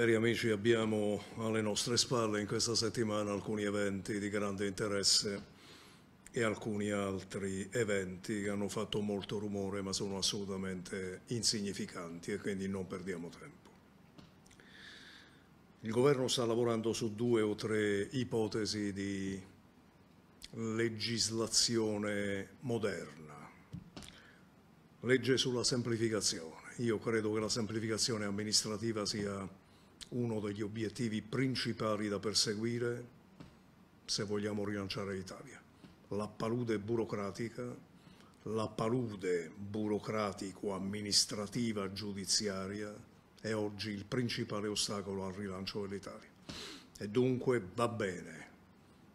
Cari amici, abbiamo alle nostre spalle in questa settimana alcuni eventi di grande interesse e alcuni altri eventi che hanno fatto molto rumore ma sono assolutamente insignificanti e quindi non perdiamo tempo. Il governo sta lavorando su due o tre ipotesi di legislazione moderna. Legge sulla semplificazione. Io credo che la semplificazione amministrativa sia uno degli obiettivi principali da perseguire se vogliamo rilanciare l'Italia. La palude burocratica, la palude burocratico-amministrativa giudiziaria è oggi il principale ostacolo al rilancio dell'Italia. E dunque va bene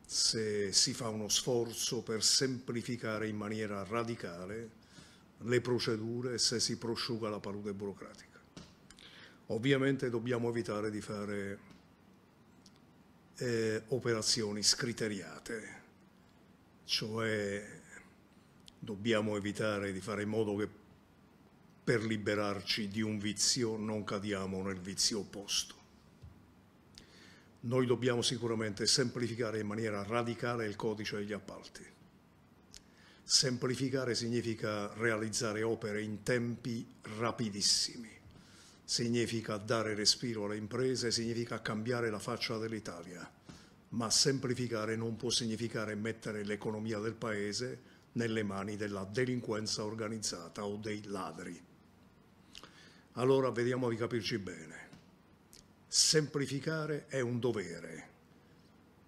se si fa uno sforzo per semplificare in maniera radicale le procedure e se si prosciuga la palude burocratica. Ovviamente dobbiamo evitare di fare eh, operazioni scriteriate, cioè dobbiamo evitare di fare in modo che per liberarci di un vizio non cadiamo nel vizio opposto. Noi dobbiamo sicuramente semplificare in maniera radicale il codice degli appalti. Semplificare significa realizzare opere in tempi rapidissimi significa dare respiro alle imprese, significa cambiare la faccia dell'Italia, ma semplificare non può significare mettere l'economia del Paese nelle mani della delinquenza organizzata o dei ladri. Allora vediamo di capirci bene. Semplificare è un dovere.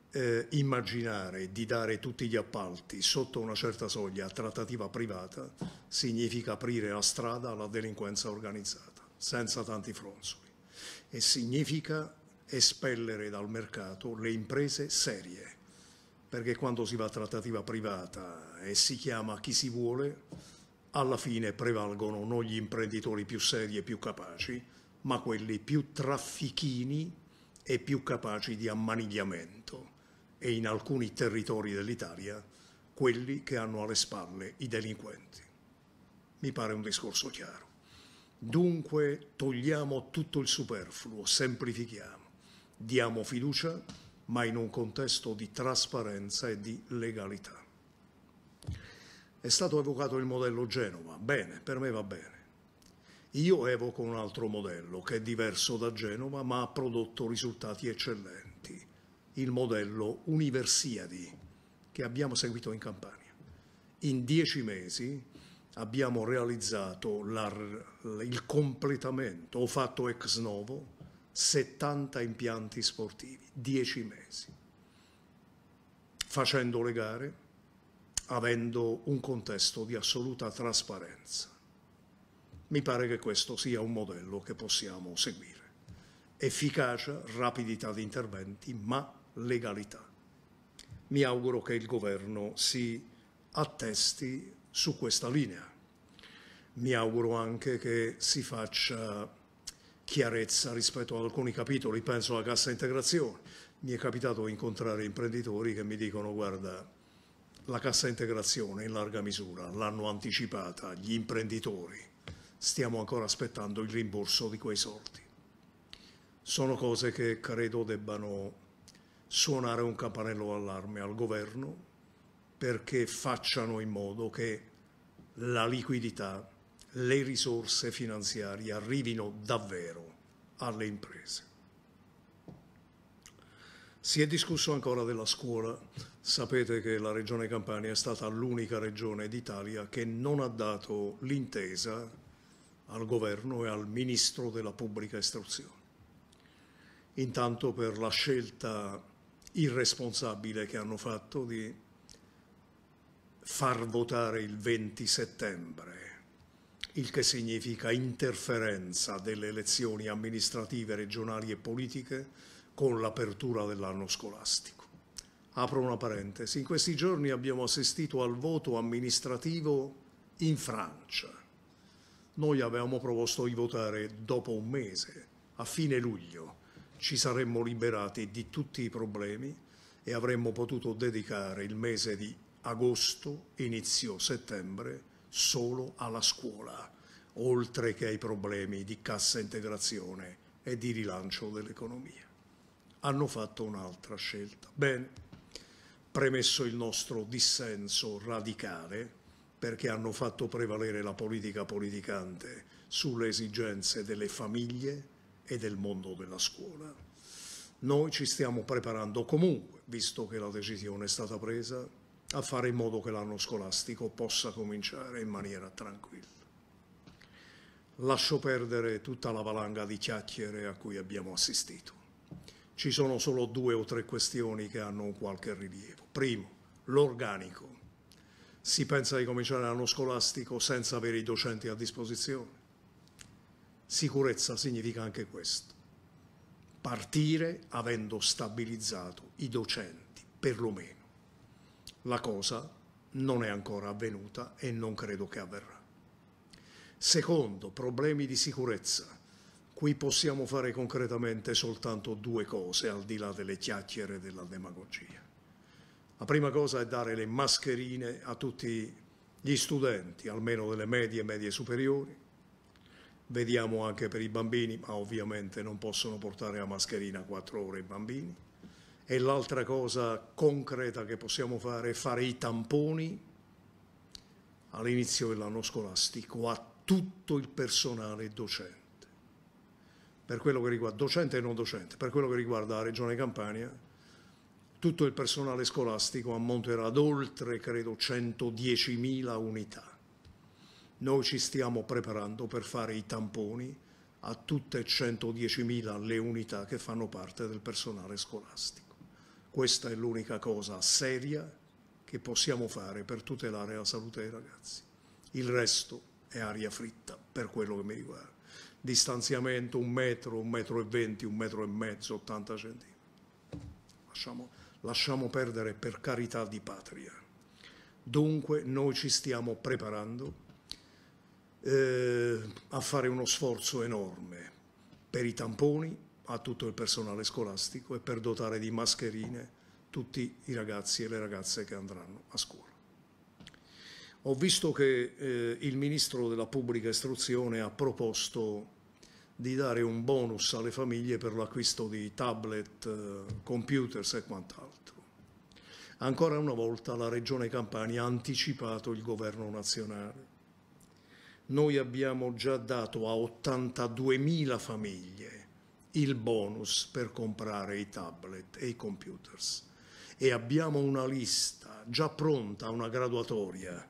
Eh, immaginare di dare tutti gli appalti sotto una certa soglia a trattativa privata significa aprire la strada alla delinquenza organizzata senza tanti fronzoli e significa espellere dal mercato le imprese serie, perché quando si va a trattativa privata e si chiama chi si vuole, alla fine prevalgono non gli imprenditori più seri e più capaci, ma quelli più traffichini e più capaci di ammanigliamento e in alcuni territori dell'Italia quelli che hanno alle spalle i delinquenti. Mi pare un discorso chiaro. Dunque togliamo tutto il superfluo, semplifichiamo, diamo fiducia, ma in un contesto di trasparenza e di legalità. È stato evocato il modello Genova, bene, per me va bene. Io evoco un altro modello che è diverso da Genova ma ha prodotto risultati eccellenti, il modello Universiadi che abbiamo seguito in Campania. In dieci mesi abbiamo realizzato la, il completamento, ho fatto ex novo, 70 impianti sportivi, 10 mesi, facendo le gare, avendo un contesto di assoluta trasparenza. Mi pare che questo sia un modello che possiamo seguire. Efficacia, rapidità di interventi, ma legalità. Mi auguro che il governo si attesti su questa linea. Mi auguro anche che si faccia chiarezza rispetto ad alcuni capitoli, penso alla cassa integrazione. Mi è capitato di incontrare imprenditori che mi dicono guarda la cassa integrazione in larga misura l'hanno anticipata gli imprenditori, stiamo ancora aspettando il rimborso di quei soldi. Sono cose che credo debbano suonare un campanello d'allarme al governo perché facciano in modo che la liquidità, le risorse finanziarie arrivino davvero alle imprese. Si è discusso ancora della scuola. Sapete che la Regione Campania è stata l'unica regione d'Italia che non ha dato l'intesa al governo e al ministro della pubblica istruzione. Intanto per la scelta irresponsabile che hanno fatto di far votare il 20 settembre il che significa interferenza delle elezioni amministrative, regionali e politiche con l'apertura dell'anno scolastico. Apro una parentesi, in questi giorni abbiamo assistito al voto amministrativo in Francia. Noi avevamo proposto di votare dopo un mese, a fine luglio, ci saremmo liberati di tutti i problemi e avremmo potuto dedicare il mese di agosto, inizio settembre solo alla scuola, oltre che ai problemi di cassa integrazione e di rilancio dell'economia. Hanno fatto un'altra scelta. Bene, premesso il nostro dissenso radicale, perché hanno fatto prevalere la politica politicante sulle esigenze delle famiglie e del mondo della scuola. Noi ci stiamo preparando comunque, visto che la decisione è stata presa, a fare in modo che l'anno scolastico possa cominciare in maniera tranquilla. Lascio perdere tutta la valanga di chiacchiere a cui abbiamo assistito. Ci sono solo due o tre questioni che hanno qualche rilievo. Primo, l'organico. Si pensa di cominciare l'anno scolastico senza avere i docenti a disposizione. Sicurezza significa anche questo. Partire avendo stabilizzato i docenti, perlomeno la cosa non è ancora avvenuta e non credo che avverrà. Secondo, problemi di sicurezza. Qui possiamo fare concretamente soltanto due cose al di là delle chiacchiere e della demagogia. La prima cosa è dare le mascherine a tutti gli studenti, almeno delle medie e medie superiori. Vediamo anche per i bambini, ma ovviamente non possono portare la mascherina quattro ore i bambini e l'altra cosa concreta che possiamo fare è fare i tamponi all'inizio dell'anno scolastico a tutto il personale docente. Per quello che riguarda docente e non docente, per quello che riguarda la Regione Campania, tutto il personale scolastico ammonterà ad oltre, credo, 110.000 unità. Noi ci stiamo preparando per fare i tamponi a tutte 110.000 le unità che fanno parte del personale scolastico. Questa è l'unica cosa seria che possiamo fare per tutelare la salute dei ragazzi. Il resto è aria fritta per quello che mi riguarda. Distanziamento un metro, un metro e venti, un metro e mezzo, 80 centimetri. Lasciamo, lasciamo perdere per carità di patria. Dunque noi ci stiamo preparando eh, a fare uno sforzo enorme per i tamponi, a tutto il personale scolastico e per dotare di mascherine tutti i ragazzi e le ragazze che andranno a scuola. Ho visto che eh, il Ministro della Pubblica Istruzione ha proposto di dare un bonus alle famiglie per l'acquisto di tablet, eh, computers e quant'altro. Ancora una volta la Regione Campania ha anticipato il governo nazionale. Noi abbiamo già dato a 82.000 famiglie il bonus per comprare i tablet e i computers e abbiamo una lista già pronta, una graduatoria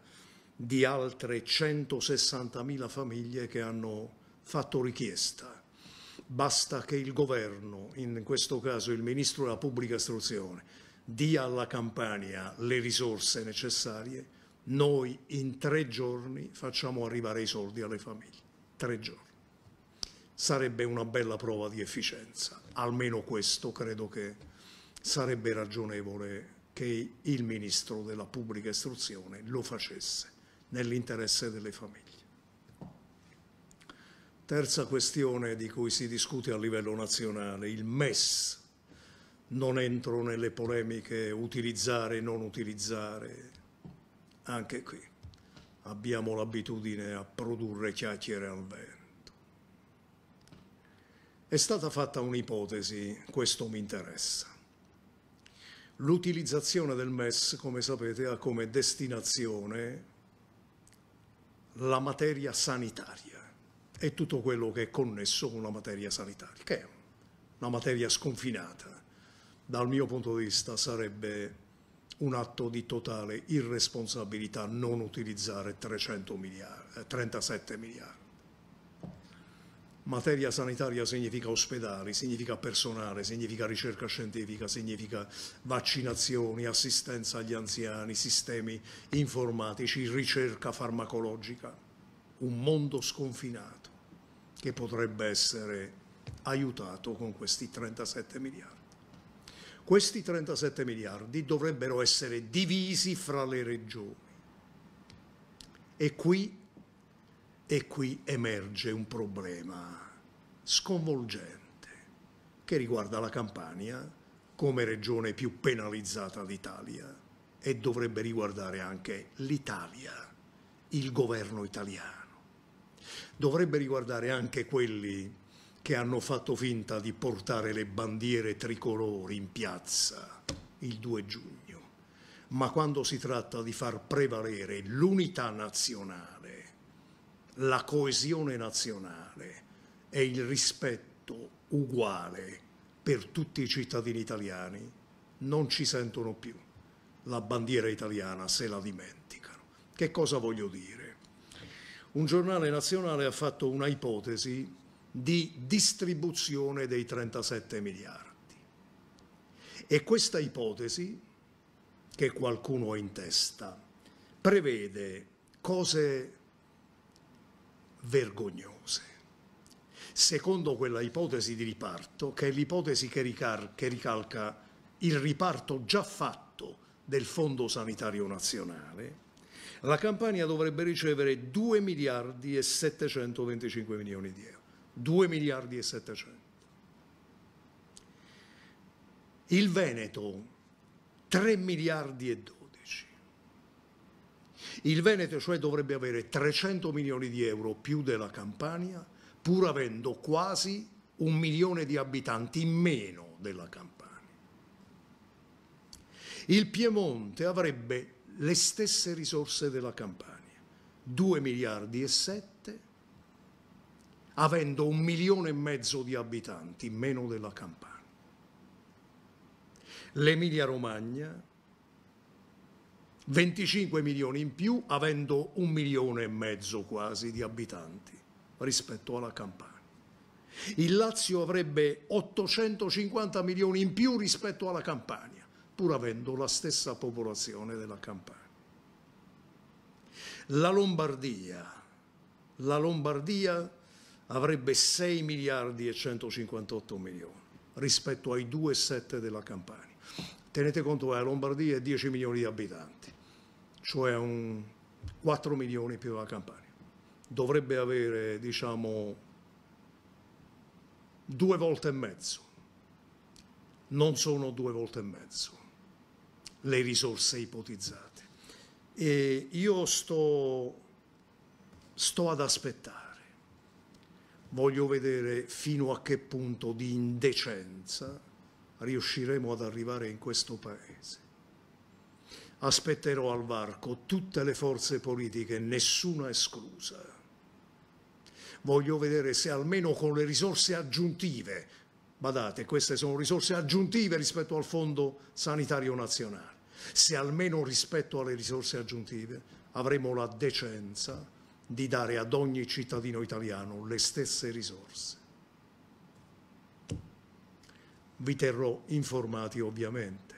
di altre 160.000 famiglie che hanno fatto richiesta. Basta che il governo, in questo caso il Ministro della Pubblica Istruzione, dia alla Campania le risorse necessarie, noi in tre giorni facciamo arrivare i soldi alle famiglie. Tre giorni sarebbe una bella prova di efficienza. Almeno questo credo che sarebbe ragionevole che il Ministro della Pubblica Istruzione lo facesse nell'interesse delle famiglie. Terza questione di cui si discute a livello nazionale, il MES. Non entro nelle polemiche utilizzare e non utilizzare, anche qui abbiamo l'abitudine a produrre chiacchiere al vero. È stata fatta un'ipotesi, questo mi interessa. L'utilizzazione del MES, come sapete, ha come destinazione la materia sanitaria e tutto quello che è connesso con la materia sanitaria, che è una materia sconfinata. Dal mio punto di vista sarebbe un atto di totale irresponsabilità non utilizzare 300 eh, miliardi, 37 miliardi materia sanitaria significa ospedali, significa personale, significa ricerca scientifica, significa vaccinazioni, assistenza agli anziani, sistemi informatici, ricerca farmacologica. Un mondo sconfinato che potrebbe essere aiutato con questi 37 miliardi. Questi 37 miliardi dovrebbero essere divisi fra le regioni. E qui e qui emerge un problema sconvolgente che riguarda la Campania come regione più penalizzata d'Italia e dovrebbe riguardare anche l'Italia, il governo italiano. Dovrebbe riguardare anche quelli che hanno fatto finta di portare le bandiere tricolori in piazza il 2 giugno, ma quando si tratta di far prevalere l'unità nazionale, la coesione nazionale e il rispetto uguale per tutti i cittadini italiani non ci sentono più. La bandiera italiana se la dimenticano. Che cosa voglio dire? Un giornale nazionale ha fatto una ipotesi di distribuzione dei 37 miliardi. E questa ipotesi, che qualcuno ha in testa, prevede cose vergognose. Secondo quella ipotesi di riparto, che è l'ipotesi che, che ricalca il riparto già fatto del Fondo Sanitario Nazionale, la Campania dovrebbe ricevere 2 miliardi e 725 milioni di euro. 2 miliardi e 700. Il Veneto 3 miliardi e 2. Il Veneto cioè dovrebbe avere 300 milioni di euro più della Campania, pur avendo quasi un milione di abitanti in meno della Campania. Il Piemonte avrebbe le stesse risorse della Campania, 2 miliardi e 7, avendo un milione e mezzo di abitanti in meno della Campania. L'Emilia Romagna 25 milioni in più avendo un milione e mezzo quasi di abitanti rispetto alla Campania. Il Lazio avrebbe 850 milioni in più rispetto alla Campania, pur avendo la stessa popolazione della Campania. La Lombardia, la Lombardia avrebbe 6 miliardi e 158 milioni rispetto ai 2,7 della Campania. Tenete conto che la Lombardia è 10 milioni di abitanti cioè un 4 milioni più la Campania. Dovrebbe avere, diciamo, due volte e mezzo. Non sono due volte e mezzo le risorse ipotizzate. E io sto, sto ad aspettare. Voglio vedere fino a che punto di indecenza riusciremo ad arrivare in questo paese aspetterò al varco tutte le forze politiche, nessuna esclusa. Voglio vedere se almeno con le risorse aggiuntive, badate, queste sono risorse aggiuntive rispetto al Fondo Sanitario Nazionale, se almeno rispetto alle risorse aggiuntive avremo la decenza di dare ad ogni cittadino italiano le stesse risorse. Vi terrò informati ovviamente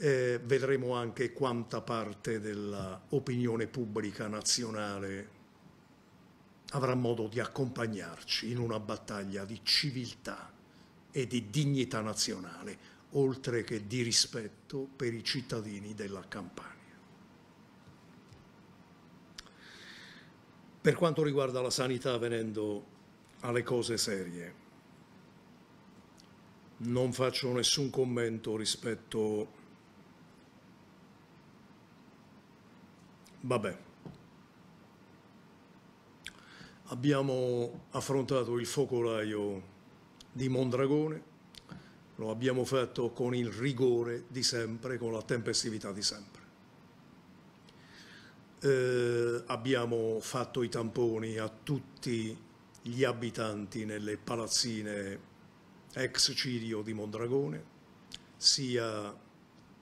eh, vedremo anche quanta parte dell'opinione pubblica nazionale avrà modo di accompagnarci in una battaglia di civiltà e di dignità nazionale, oltre che di rispetto per i cittadini della Campania. Per quanto riguarda la sanità, venendo alle cose serie, non faccio nessun commento rispetto Vabbè, abbiamo affrontato il focolaio di Mondragone, lo abbiamo fatto con il rigore di sempre, con la tempestività di sempre. Eh, abbiamo fatto i tamponi a tutti gli abitanti nelle palazzine ex Cirio di Mondragone, sia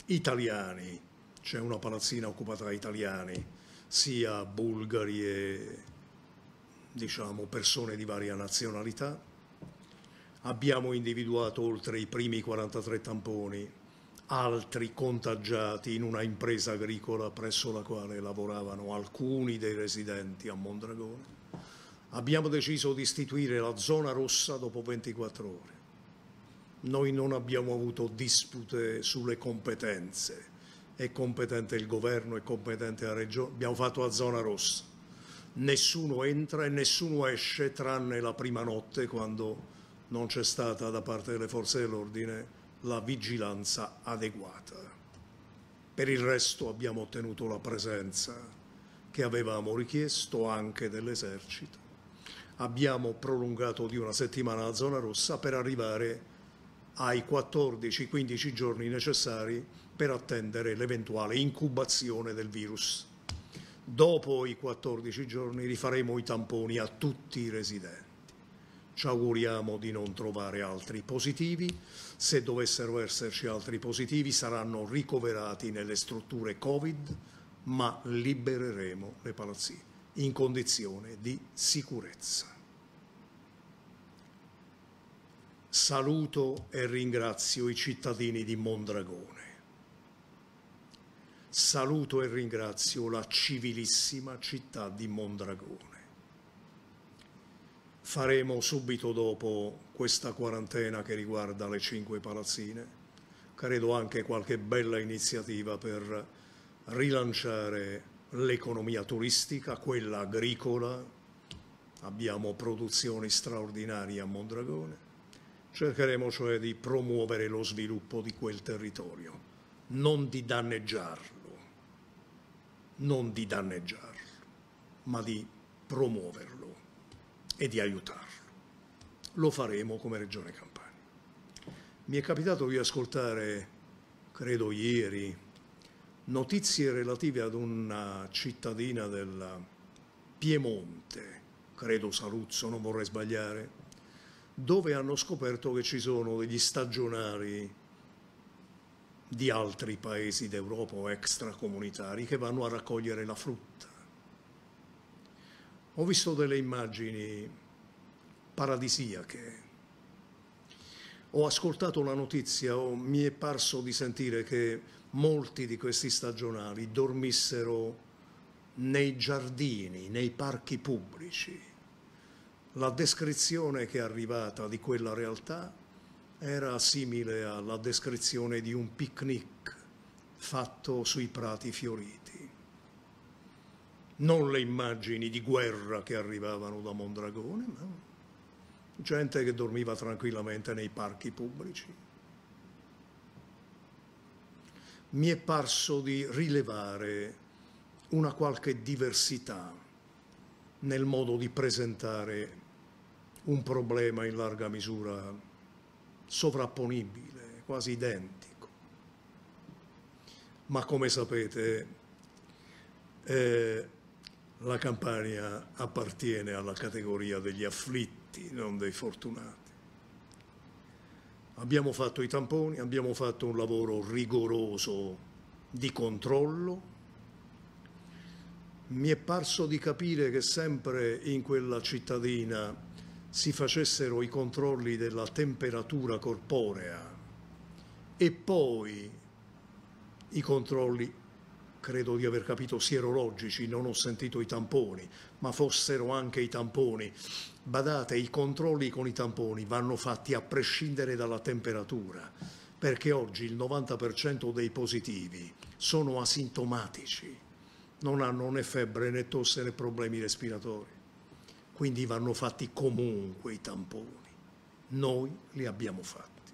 italiani c'è una palazzina occupata da italiani, sia bulgari e diciamo, persone di varia nazionalità. Abbiamo individuato oltre i primi 43 tamponi, altri contagiati in una impresa agricola presso la quale lavoravano alcuni dei residenti a Mondragone. Abbiamo deciso di istituire la zona rossa dopo 24 ore. Noi non abbiamo avuto dispute sulle competenze è competente il governo, è competente la regione, abbiamo fatto la zona rossa. Nessuno entra e nessuno esce tranne la prima notte quando non c'è stata da parte delle forze dell'ordine la vigilanza adeguata. Per il resto abbiamo ottenuto la presenza che avevamo richiesto anche dell'esercito. Abbiamo prolungato di una settimana la zona rossa per arrivare ai 14-15 giorni necessari per attendere l'eventuale incubazione del virus. Dopo i 14 giorni rifaremo i tamponi a tutti i residenti. Ci auguriamo di non trovare altri positivi. Se dovessero esserci altri positivi saranno ricoverati nelle strutture Covid, ma libereremo le palazzine in condizione di sicurezza. Saluto e ringrazio i cittadini di Mondragone saluto e ringrazio la civilissima città di Mondragone. Faremo subito dopo questa quarantena che riguarda le cinque palazzine, credo anche qualche bella iniziativa per rilanciare l'economia turistica, quella agricola, abbiamo produzioni straordinarie a Mondragone, cercheremo cioè di promuovere lo sviluppo di quel territorio, non di danneggiarlo non di danneggiarlo, ma di promuoverlo e di aiutarlo. Lo faremo come Regione Campania. Mi è capitato di ascoltare, credo ieri, notizie relative ad una cittadina del Piemonte, credo Saluzzo, non vorrei sbagliare, dove hanno scoperto che ci sono degli stagionari di altri paesi d'Europa o extracomunitari che vanno a raccogliere la frutta. Ho visto delle immagini paradisiache. Ho ascoltato la notizia, o mi è parso di sentire che molti di questi stagionali dormissero nei giardini, nei parchi pubblici. La descrizione che è arrivata di quella realtà era simile alla descrizione di un picnic fatto sui prati fioriti. Non le immagini di guerra che arrivavano da Mondragone, ma gente che dormiva tranquillamente nei parchi pubblici. Mi è parso di rilevare una qualche diversità nel modo di presentare un problema in larga misura sovrapponibile, quasi identico. Ma come sapete eh, la Campania appartiene alla categoria degli afflitti, non dei fortunati. Abbiamo fatto i tamponi, abbiamo fatto un lavoro rigoroso di controllo. Mi è parso di capire che sempre in quella cittadina si facessero i controlli della temperatura corporea e poi i controlli, credo di aver capito, sierologici, non ho sentito i tamponi, ma fossero anche i tamponi. Badate, i controlli con i tamponi vanno fatti a prescindere dalla temperatura, perché oggi il 90% dei positivi sono asintomatici, non hanno né febbre né tosse né problemi respiratori. Quindi vanno fatti comunque i tamponi. Noi li abbiamo fatti.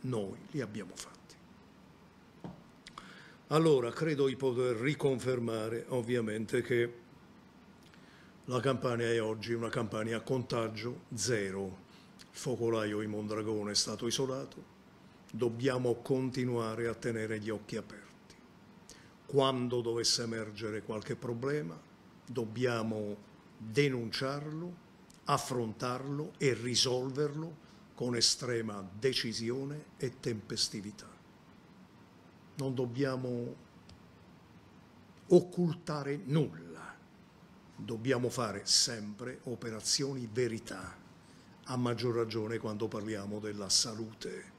Noi li abbiamo fatti. Allora, credo di poter riconfermare ovviamente che la campagna è oggi una campagna a contagio zero. Il focolaio in Mondragone è stato isolato. Dobbiamo continuare a tenere gli occhi aperti. Quando dovesse emergere qualche problema, dobbiamo denunciarlo, affrontarlo e risolverlo con estrema decisione e tempestività. Non dobbiamo occultare nulla, dobbiamo fare sempre operazioni verità, a maggior ragione quando parliamo della salute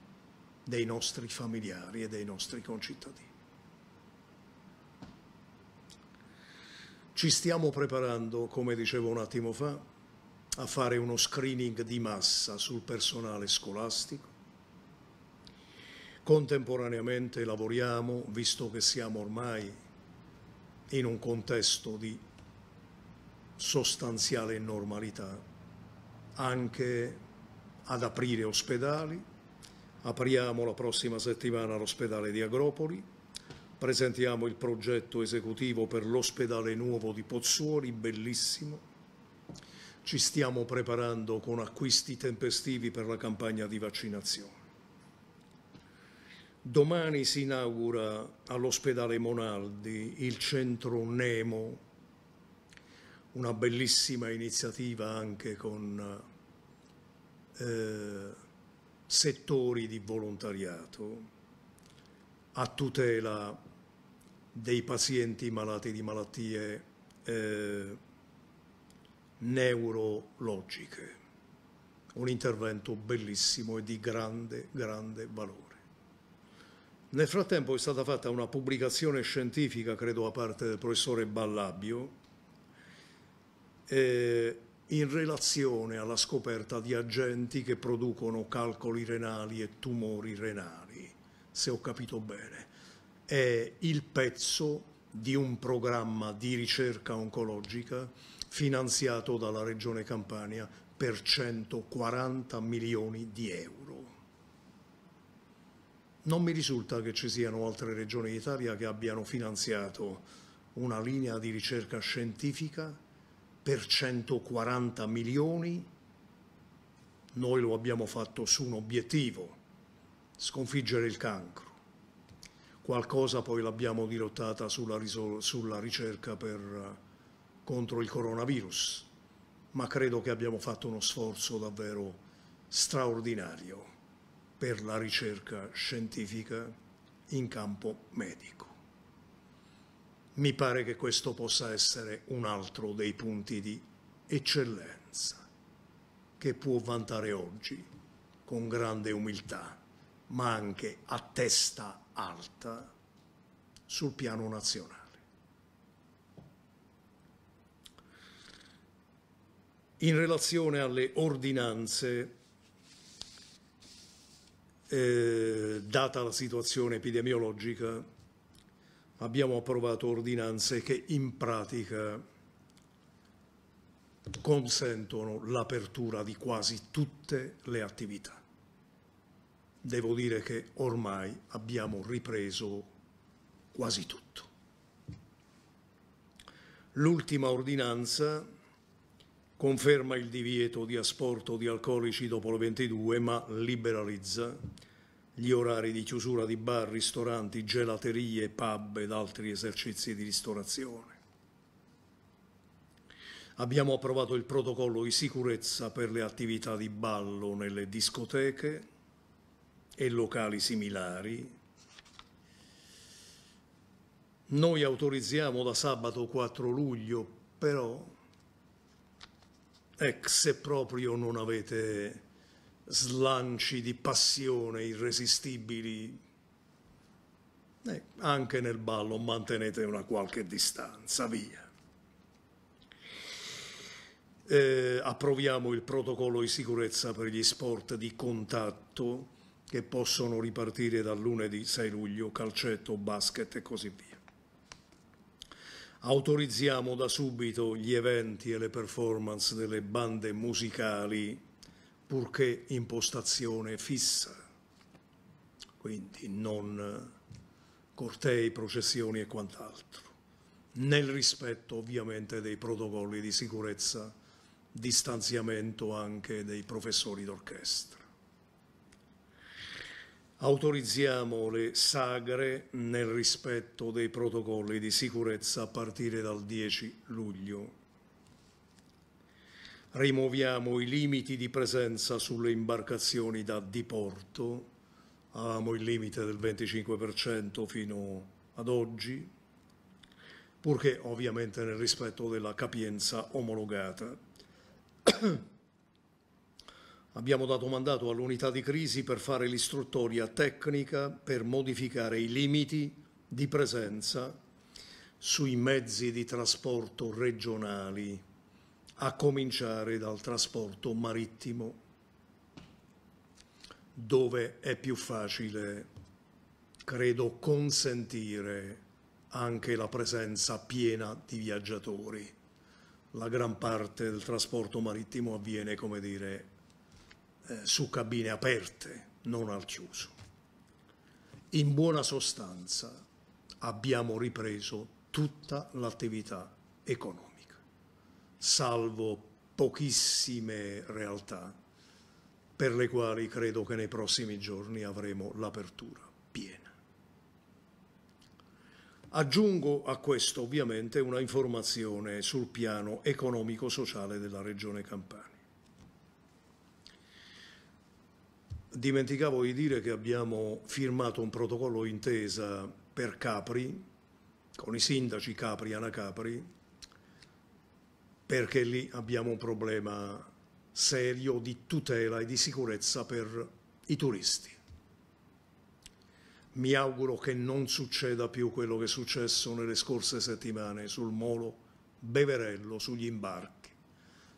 dei nostri familiari e dei nostri concittadini. Ci stiamo preparando, come dicevo un attimo fa, a fare uno screening di massa sul personale scolastico. Contemporaneamente lavoriamo, visto che siamo ormai in un contesto di sostanziale normalità, anche ad aprire ospedali. Apriamo la prossima settimana l'ospedale di Agropoli, presentiamo il progetto esecutivo per l'ospedale nuovo di Pozzuoli, bellissimo. Ci stiamo preparando con acquisti tempestivi per la campagna di vaccinazione. Domani si inaugura all'ospedale Monaldi il centro Nemo, una bellissima iniziativa anche con eh, settori di volontariato a tutela dei pazienti malati di malattie eh, neurologiche. Un intervento bellissimo e di grande, grande valore. Nel frattempo è stata fatta una pubblicazione scientifica, credo, a parte del professore Ballabio, eh, in relazione alla scoperta di agenti che producono calcoli renali e tumori renali, se ho capito bene è il pezzo di un programma di ricerca oncologica finanziato dalla Regione Campania per 140 milioni di euro. Non mi risulta che ci siano altre regioni d'Italia che abbiano finanziato una linea di ricerca scientifica per 140 milioni. Noi lo abbiamo fatto su un obiettivo, sconfiggere il cancro qualcosa poi l'abbiamo dirottata sulla, sulla ricerca per, contro il coronavirus, ma credo che abbiamo fatto uno sforzo davvero straordinario per la ricerca scientifica in campo medico. Mi pare che questo possa essere un altro dei punti di eccellenza che può vantare oggi con grande umiltà ma anche a testa alta sul piano nazionale. In relazione alle ordinanze, eh, data la situazione epidemiologica, abbiamo approvato ordinanze che in pratica consentono l'apertura di quasi tutte le attività devo dire che ormai abbiamo ripreso quasi tutto. L'ultima ordinanza conferma il divieto di asporto di alcolici dopo le 22, ma liberalizza gli orari di chiusura di bar, ristoranti, gelaterie, pub ed altri esercizi di ristorazione. Abbiamo approvato il protocollo di sicurezza per le attività di ballo nelle discoteche, e locali similari. Noi autorizziamo da sabato 4 luglio, però ecco, se proprio non avete slanci di passione irresistibili, eh, anche nel ballo mantenete una qualche distanza, via. Eh, approviamo il protocollo di sicurezza per gli sport di contatto che possono ripartire dal lunedì 6 luglio, calcetto, basket e così via. Autorizziamo da subito gli eventi e le performance delle bande musicali, purché in postazione fissa, quindi non cortei, processioni e quant'altro, nel rispetto ovviamente dei protocolli di sicurezza, distanziamento anche dei professori d'orchestra. Autorizziamo le sagre nel rispetto dei protocolli di sicurezza a partire dal 10 luglio. Rimuoviamo i limiti di presenza sulle imbarcazioni da diporto. Avevamo il limite del 25% fino ad oggi, purché ovviamente nel rispetto della capienza omologata. Abbiamo dato mandato all'unità di crisi per fare l'istruttoria tecnica per modificare i limiti di presenza sui mezzi di trasporto regionali, a cominciare dal trasporto marittimo, dove è più facile, credo, consentire anche la presenza piena di viaggiatori. La gran parte del trasporto marittimo avviene, come dire, eh, su cabine aperte, non al chiuso. In buona sostanza abbiamo ripreso tutta l'attività economica, salvo pochissime realtà per le quali credo che nei prossimi giorni avremo l'apertura piena. Aggiungo a questo ovviamente una informazione sul piano economico-sociale della Regione Campania. Dimenticavo di dire che abbiamo firmato un protocollo intesa per Capri, con i sindaci Capri e Anacapri, perché lì abbiamo un problema serio di tutela e di sicurezza per i turisti. Mi auguro che non succeda più quello che è successo nelle scorse settimane sul molo Beverello, sugli imbarchi.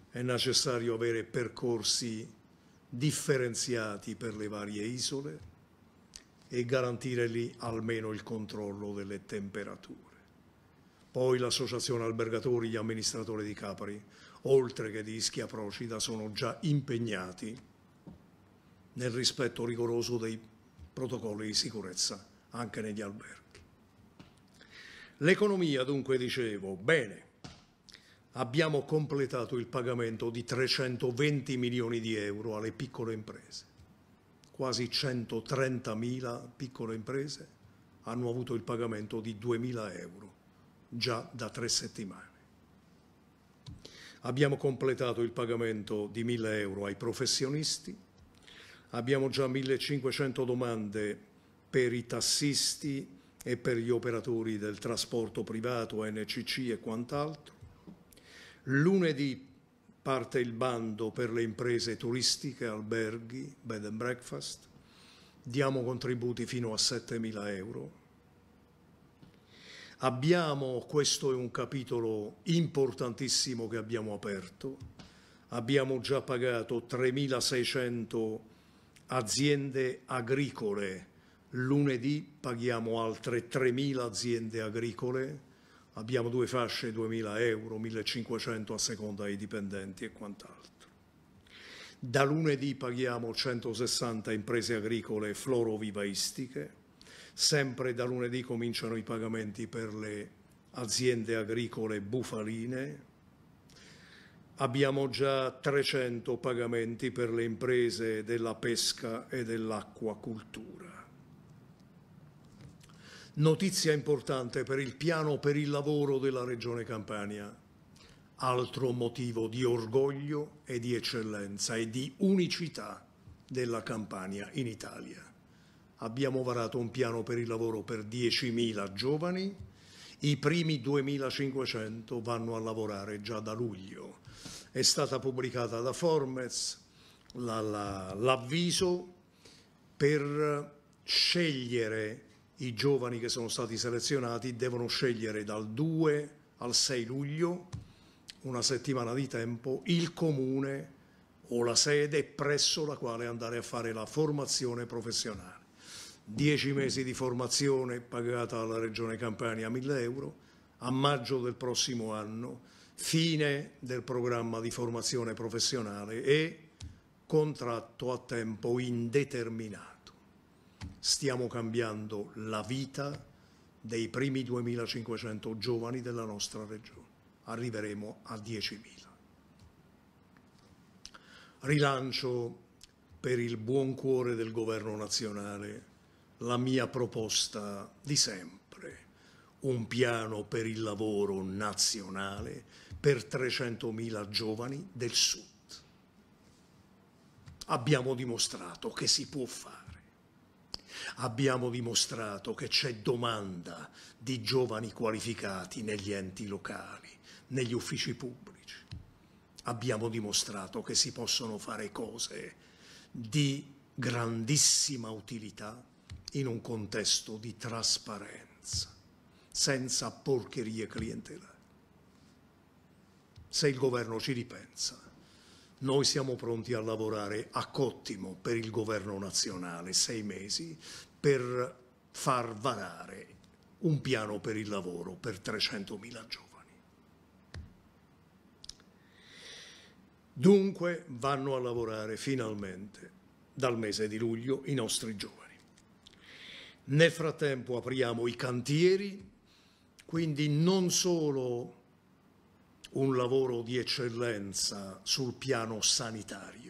È necessario avere percorsi differenziati per le varie isole e garantire lì almeno il controllo delle temperature. Poi l'associazione albergatori, gli amministratori di Capri, oltre che di Ischia Procida, sono già impegnati nel rispetto rigoroso dei protocolli di sicurezza anche negli alberghi. L'economia, dunque, dicevo, bene, abbiamo completato il pagamento di 320 milioni di euro alle piccole imprese. Quasi 130.000 piccole imprese hanno avuto il pagamento di 2.000 euro già da tre settimane. Abbiamo completato il pagamento di 1.000 euro ai professionisti, abbiamo già 1.500 domande per i tassisti e per gli operatori del trasporto privato, NCC e quant'altro Lunedì parte il bando per le imprese turistiche, alberghi, bed and breakfast. Diamo contributi fino a 7.000 euro. Abbiamo, questo è un capitolo importantissimo che abbiamo aperto, abbiamo già pagato 3.600 aziende agricole, lunedì paghiamo altre 3.000 aziende agricole, abbiamo due fasce 2.000 euro, 1.500 a seconda dei dipendenti e quant'altro. Da lunedì paghiamo 160 imprese agricole e florovivaistiche, sempre da lunedì cominciano i pagamenti per le aziende agricole bufaline, abbiamo già 300 pagamenti per le imprese della pesca e dell'acquacultura. Notizia importante per il piano per il lavoro della Regione Campania, altro motivo di orgoglio e di eccellenza e di unicità della Campania in Italia. Abbiamo varato un piano per il lavoro per 10.000 giovani, i primi 2.500 vanno a lavorare già da luglio. È stata pubblicata da Formez l'avviso la, la, per scegliere i giovani che sono stati selezionati devono scegliere dal 2 al 6 luglio, una settimana di tempo, il comune o la sede presso la quale andare a fare la formazione professionale. Dieci mesi di formazione pagata alla Regione Campania a 1000 euro, a maggio del prossimo anno, fine del programma di formazione professionale e contratto a tempo indeterminato stiamo cambiando la vita dei primi 2.500 giovani della nostra regione. Arriveremo a 10.000. Rilancio per il buon cuore del governo nazionale la mia proposta di sempre, un piano per il lavoro nazionale per 300.000 giovani del Sud. Abbiamo dimostrato che si può fare abbiamo dimostrato che c'è domanda di giovani qualificati negli enti locali, negli uffici pubblici. Abbiamo dimostrato che si possono fare cose di grandissima utilità in un contesto di trasparenza, senza porcherie clientelari. Se il governo ci ripensa, noi siamo pronti a lavorare a cottimo per il governo nazionale, sei mesi, per far varare un piano per il lavoro per 300.000 giovani. Dunque vanno a lavorare finalmente dal mese di luglio i nostri giovani. Nel frattempo apriamo i cantieri, quindi non solo un lavoro di eccellenza sul piano sanitario.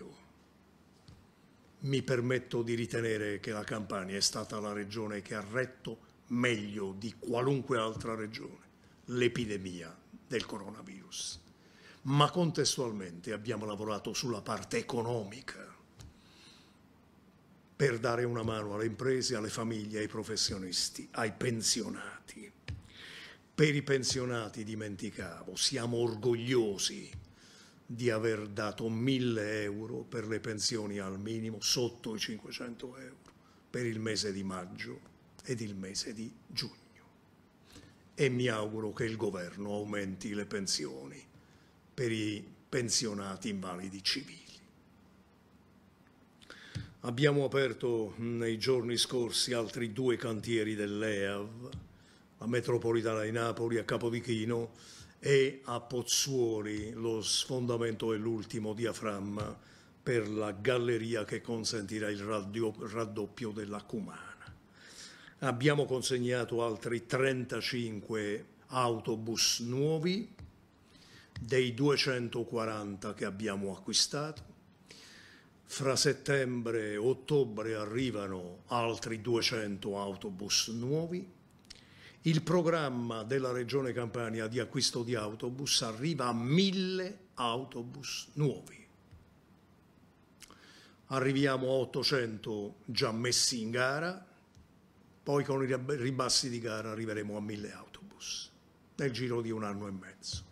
Mi permetto di ritenere che la Campania è stata la regione che ha retto meglio di qualunque altra regione l'epidemia del coronavirus. Ma contestualmente abbiamo lavorato sulla parte economica per dare una mano alle imprese, alle famiglie, ai professionisti, ai pensionati. Per i pensionati dimenticavo, siamo orgogliosi di aver dato 1000 euro per le pensioni al minimo sotto i 500 euro per il mese di maggio ed il mese di giugno. E mi auguro che il governo aumenti le pensioni per i pensionati invalidi civili. Abbiamo aperto nei giorni scorsi altri due cantieri dell'EAV a Metropolitana di Napoli, a Capodichino e a Pozzuoli lo sfondamento è l'ultimo diaframma per la galleria che consentirà il radio, raddoppio della Cumana. Abbiamo consegnato altri 35 autobus nuovi dei 240 che abbiamo acquistato. Fra settembre e ottobre arrivano altri 200 autobus nuovi il programma della Regione Campania di acquisto di autobus arriva a mille autobus nuovi. Arriviamo a 800 già messi in gara, poi con i ribassi di gara arriveremo a mille autobus nel giro di un anno e mezzo.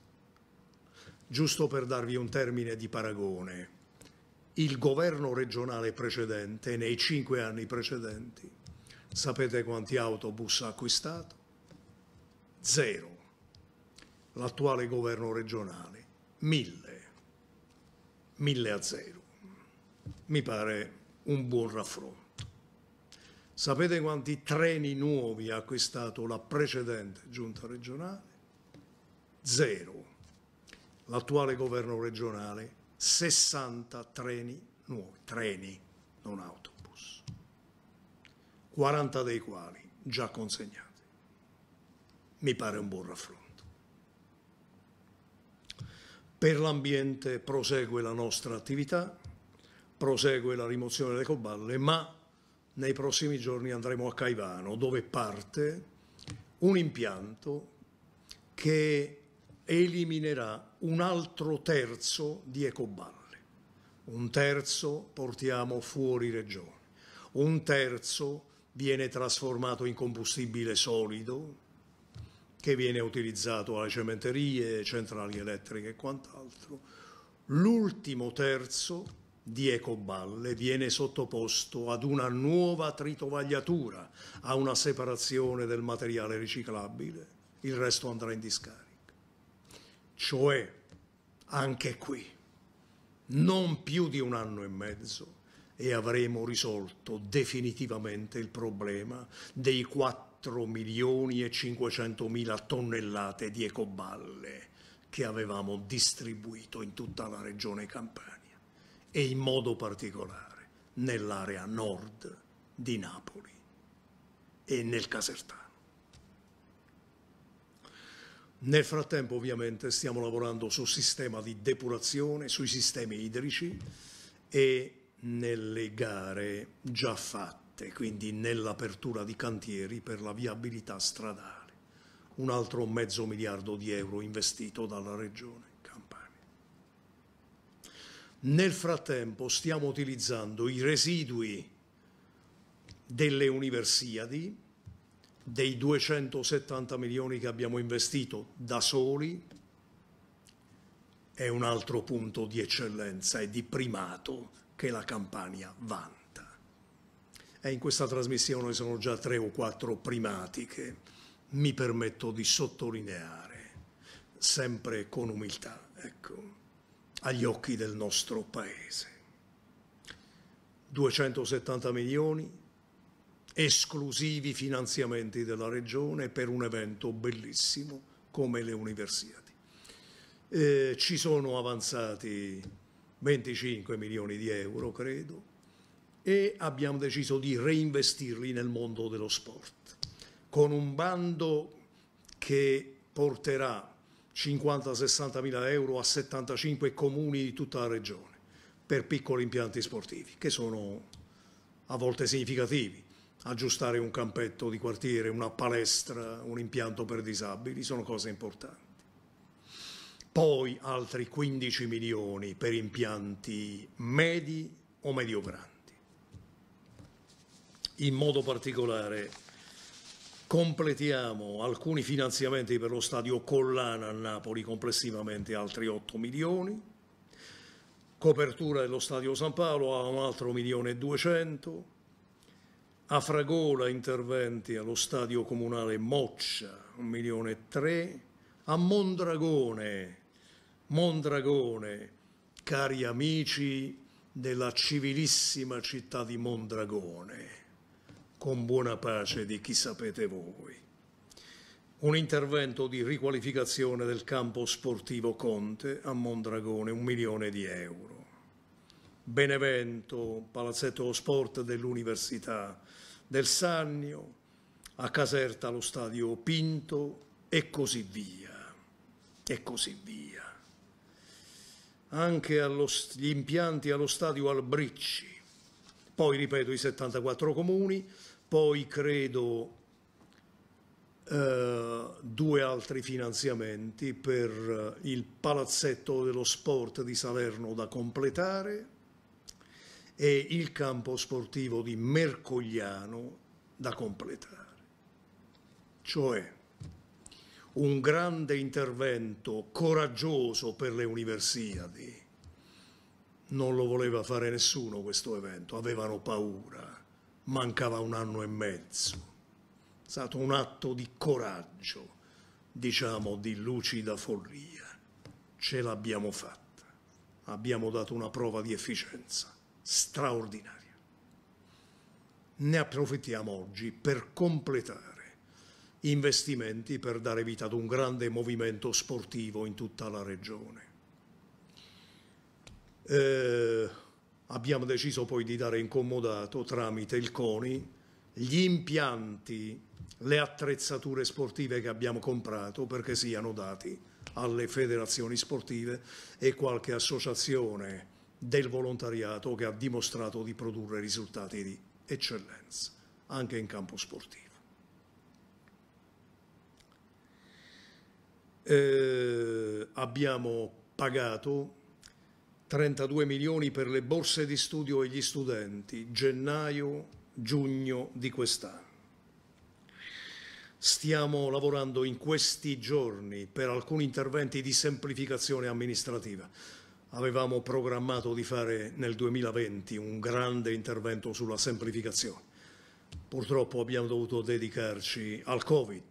Giusto per darvi un termine di paragone, il governo regionale precedente, nei cinque anni precedenti, sapete quanti autobus ha acquistato? Zero. L'attuale governo regionale, mille. Mille a zero. Mi pare un buon raffronto. Sapete quanti treni nuovi ha acquistato la precedente giunta regionale? Zero. L'attuale governo regionale 60 treni nuovi, treni, non autobus, 40 dei quali già consegnati mi pare un buon raffronto. Per l'ambiente prosegue la nostra attività, prosegue la rimozione delle coballe, ma nei prossimi giorni andremo a Caivano, dove parte un impianto che eliminerà un altro terzo di ecoballe. Un terzo portiamo fuori regione, un terzo viene trasformato in combustibile solido, che viene utilizzato alle cementerie, centrali elettriche e quant'altro. L'ultimo terzo di Ecoballe viene sottoposto ad una nuova tritovagliatura, a una separazione del materiale riciclabile, il resto andrà in discarica. Cioè, anche qui, non più di un anno e mezzo e avremo risolto definitivamente il problema dei quattro 4 milioni e 500 mila tonnellate di ecoballe che avevamo distribuito in tutta la regione Campania e in modo particolare nell'area nord di Napoli e nel Casertano. Nel frattempo ovviamente stiamo lavorando sul sistema di depurazione, sui sistemi idrici e nelle gare già fatte batte quindi nell'apertura di cantieri per la viabilità stradale, un altro mezzo miliardo di euro investito dalla Regione Campania. Nel frattempo stiamo utilizzando i residui delle universiadi, dei 270 milioni che abbiamo investito da soli, è un altro punto di eccellenza e di primato che la Campania vanta e in questa trasmissione sono già tre o quattro primatiche, mi permetto di sottolineare, sempre con umiltà, ecco, agli occhi del nostro Paese. 270 milioni, esclusivi finanziamenti della Regione per un evento bellissimo come le Universiadi. Eh, ci sono avanzati 25 milioni di euro, credo, e abbiamo deciso di reinvestirli nel mondo dello sport con un bando che porterà 50-60 mila euro a 75 comuni di tutta la regione per piccoli impianti sportivi che sono a volte significativi aggiustare un campetto di quartiere, una palestra, un impianto per disabili, sono cose importanti. Poi altri 15 milioni per impianti medi o medio-grandi in modo particolare completiamo alcuni finanziamenti per lo stadio Collana a Napoli, complessivamente altri 8 milioni, copertura dello stadio San Paolo a un altro milione e 200, a Fragola interventi allo stadio comunale Moccia, un milione e 3, a Mondragone, Mondragone, cari amici della civilissima città di Mondragone, con buona pace di chi sapete voi. Un intervento di riqualificazione del campo sportivo Conte a Mondragone, un milione di euro. Benevento, Palazzetto Sport dell'Università del Sannio, a Caserta lo stadio Pinto e così via, e così via. Anche gli impianti allo stadio Albricci, poi ripeto i 74 comuni, poi credo eh, due altri finanziamenti per eh, il palazzetto dello sport di Salerno da completare e il campo sportivo di Mercogliano da completare. Cioè un grande intervento coraggioso per le universiadi, non lo voleva fare nessuno questo evento, avevano paura, mancava un anno e mezzo. È stato un atto di coraggio, diciamo di lucida follia. Ce l'abbiamo fatta, abbiamo dato una prova di efficienza straordinaria. Ne approfittiamo oggi per completare investimenti per dare vita ad un grande movimento sportivo in tutta la regione eh, abbiamo deciso poi di dare in tramite il CONI gli impianti, le attrezzature sportive che abbiamo comprato perché siano dati alle federazioni sportive e qualche associazione del volontariato che ha dimostrato di produrre risultati di eccellenza anche in campo sportivo. Eh, abbiamo pagato 32 milioni per le borse di studio e gli studenti, gennaio-giugno di quest'anno. Stiamo lavorando in questi giorni per alcuni interventi di semplificazione amministrativa. Avevamo programmato di fare nel 2020 un grande intervento sulla semplificazione. Purtroppo abbiamo dovuto dedicarci al Covid,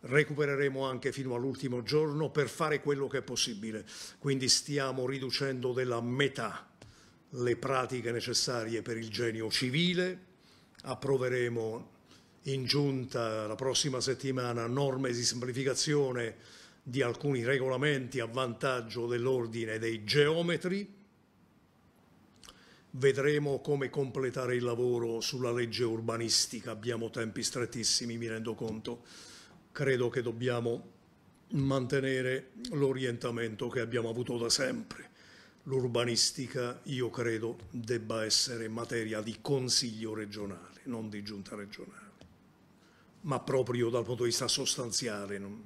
recupereremo anche fino all'ultimo giorno per fare quello che è possibile. Quindi stiamo riducendo della metà le pratiche necessarie per il genio civile, approveremo in giunta la prossima settimana norme di semplificazione di alcuni regolamenti a vantaggio dell'ordine dei geometri, vedremo come completare il lavoro sulla legge urbanistica, abbiamo tempi strettissimi mi rendo conto credo che dobbiamo mantenere l'orientamento che abbiamo avuto da sempre. L'urbanistica, io credo, debba essere materia di consiglio regionale, non di giunta regionale, ma proprio dal punto di vista sostanziale, non,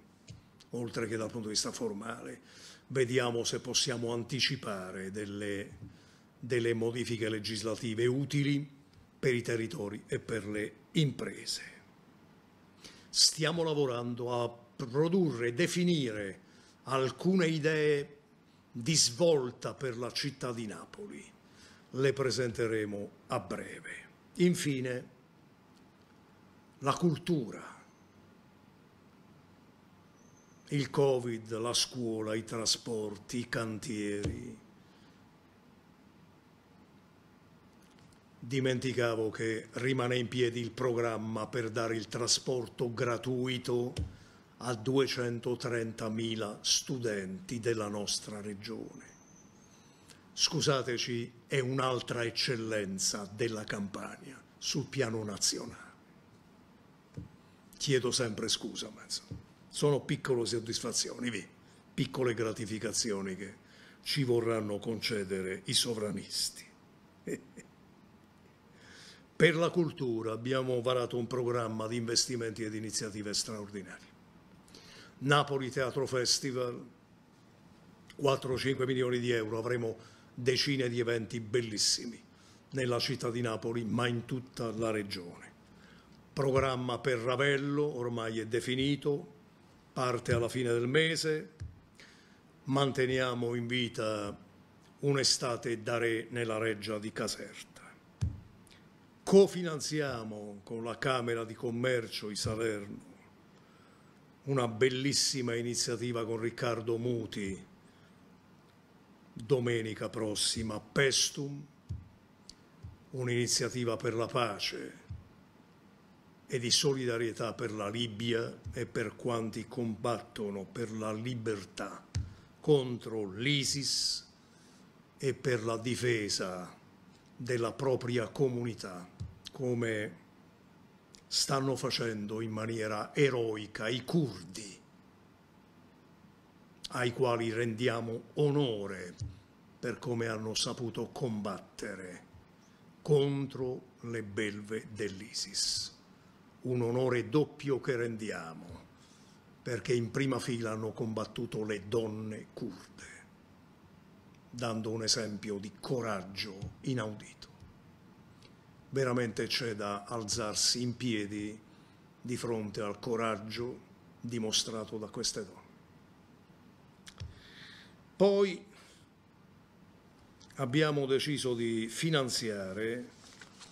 oltre che dal punto di vista formale. Vediamo se possiamo anticipare delle, delle modifiche legislative utili per i territori e per le imprese stiamo lavorando a produrre e definire alcune idee di svolta per la città di Napoli. Le presenteremo a breve. Infine, la cultura. Il Covid, la scuola, i trasporti, i cantieri, Dimenticavo che rimane in piedi il programma per dare il trasporto gratuito a 230.000 studenti della nostra regione. Scusateci, è un'altra eccellenza della campagna sul piano nazionale. Chiedo sempre scusa, ma sono piccole soddisfazioni, piccole gratificazioni che ci vorranno concedere i sovranisti. Per la cultura abbiamo varato un programma di investimenti ed iniziative straordinarie. Napoli Teatro Festival, 4-5 milioni di euro, avremo decine di eventi bellissimi nella città di Napoli, ma in tutta la regione. Programma per Ravello, ormai è definito, parte alla fine del mese, manteniamo in vita un'estate da re nella reggia di Caserta cofinanziamo con la Camera di Commercio di Salerno una bellissima iniziativa con Riccardo Muti domenica prossima a Pestum, un'iniziativa per la pace e di solidarietà per la Libia e per quanti combattono per la libertà contro l'ISIS e per la difesa della propria comunità, come stanno facendo in maniera eroica i curdi, ai quali rendiamo onore per come hanno saputo combattere contro le belve dell'ISIS. Un onore doppio che rendiamo, perché in prima fila hanno combattuto le donne curde dando un esempio di coraggio inaudito. Veramente c'è da alzarsi in piedi di fronte al coraggio dimostrato da queste donne. Poi abbiamo deciso di finanziare,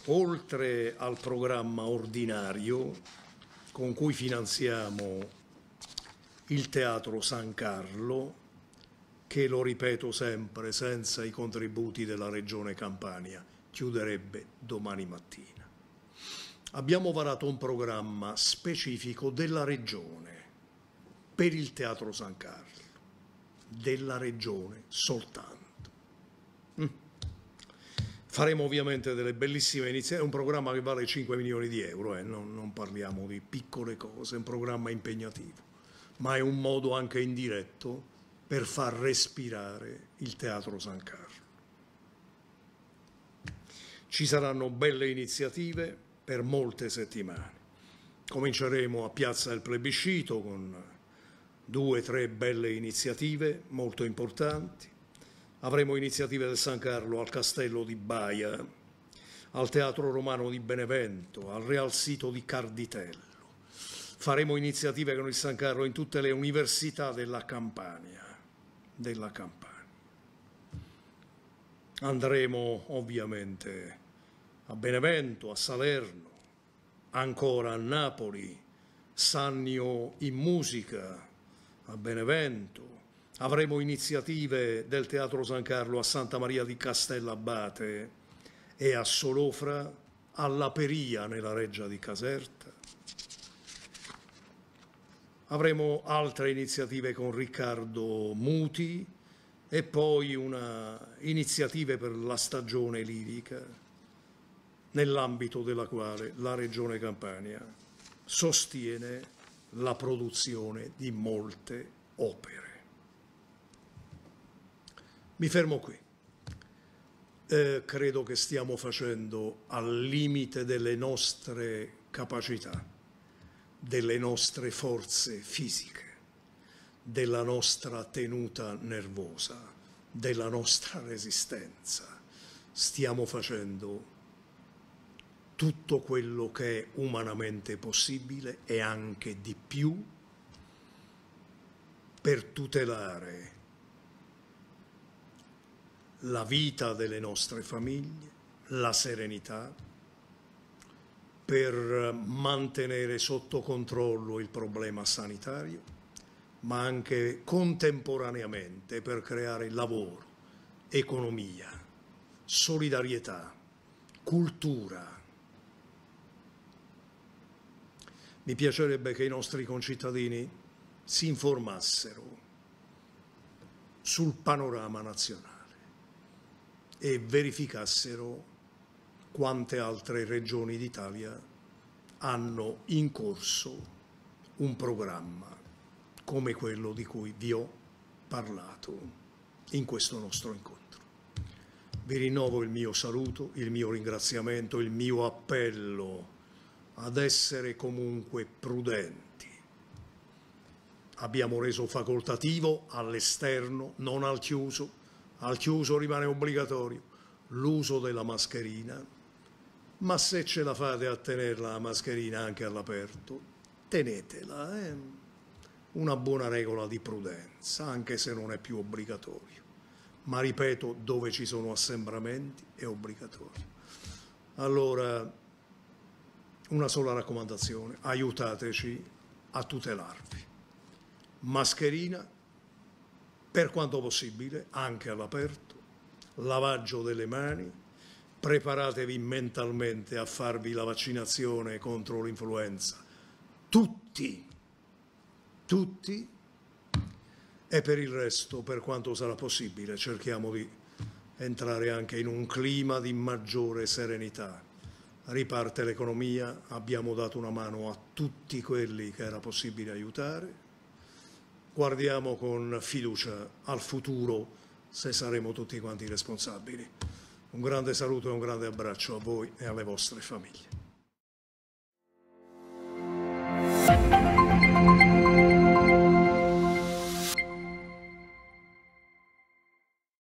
oltre al programma ordinario con cui finanziamo il Teatro San Carlo, che, lo ripeto sempre, senza i contributi della Regione Campania chiuderebbe domani mattina. Abbiamo varato un programma specifico della Regione per il Teatro San Carlo, della Regione soltanto. Mm. Faremo ovviamente delle bellissime iniziative, è un programma che vale 5 milioni di euro, eh? non, non parliamo di piccole cose, è un programma impegnativo, ma è un modo anche indiretto per far respirare il Teatro San Carlo. Ci saranno belle iniziative per molte settimane. Cominceremo a Piazza del Plebiscito con due o tre belle iniziative molto importanti. Avremo iniziative del San Carlo al Castello di Baia, al Teatro Romano di Benevento, al Real Sito di Carditello. Faremo iniziative con il San Carlo in tutte le università della Campania della Campania. Andremo ovviamente a Benevento, a Salerno, ancora a Napoli, Sannio in musica a Benevento, avremo iniziative del Teatro San Carlo a Santa Maria di Castellabate e a Solofra, alla Peria nella Reggia di Caserta, Avremo altre iniziative con Riccardo Muti e poi una iniziativa per la stagione lirica, nell'ambito della quale la Regione Campania sostiene la produzione di molte opere. Mi fermo qui. Eh, credo che stiamo facendo al limite delle nostre capacità delle nostre forze fisiche, della nostra tenuta nervosa, della nostra resistenza. Stiamo facendo tutto quello che è umanamente possibile e anche di più per tutelare la vita delle nostre famiglie, la serenità, per mantenere sotto controllo il problema sanitario, ma anche contemporaneamente per creare lavoro, economia, solidarietà, cultura. Mi piacerebbe che i nostri concittadini si informassero sul panorama nazionale e verificassero quante altre regioni d'Italia hanno in corso un programma come quello di cui vi ho parlato in questo nostro incontro. Vi rinnovo il mio saluto, il mio ringraziamento, il mio appello ad essere comunque prudenti. Abbiamo reso facoltativo all'esterno, non al chiuso, al chiuso rimane obbligatorio l'uso della mascherina ma se ce la fate a tenerla la mascherina anche all'aperto, tenetela, è eh. una buona regola di prudenza, anche se non è più obbligatorio. Ma ripeto, dove ci sono assembramenti è obbligatorio. Allora, una sola raccomandazione, aiutateci a tutelarvi. Mascherina, per quanto possibile, anche all'aperto, lavaggio delle mani, preparatevi mentalmente a farvi la vaccinazione contro l'influenza. Tutti, tutti e per il resto, per quanto sarà possibile, cerchiamo di entrare anche in un clima di maggiore serenità. Riparte l'economia, abbiamo dato una mano a tutti quelli che era possibile aiutare. Guardiamo con fiducia al futuro se saremo tutti quanti responsabili. Un grande saluto e un grande abbraccio a voi e alle vostre famiglie.